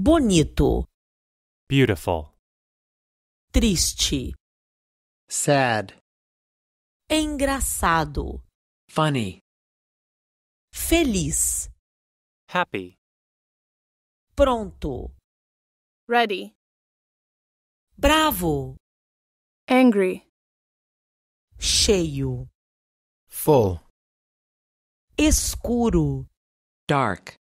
bonito, beautiful, triste, sad, engraçado, funny, feliz, happy, pronto, ready, bravo, angry, cheio, full, escuro, dark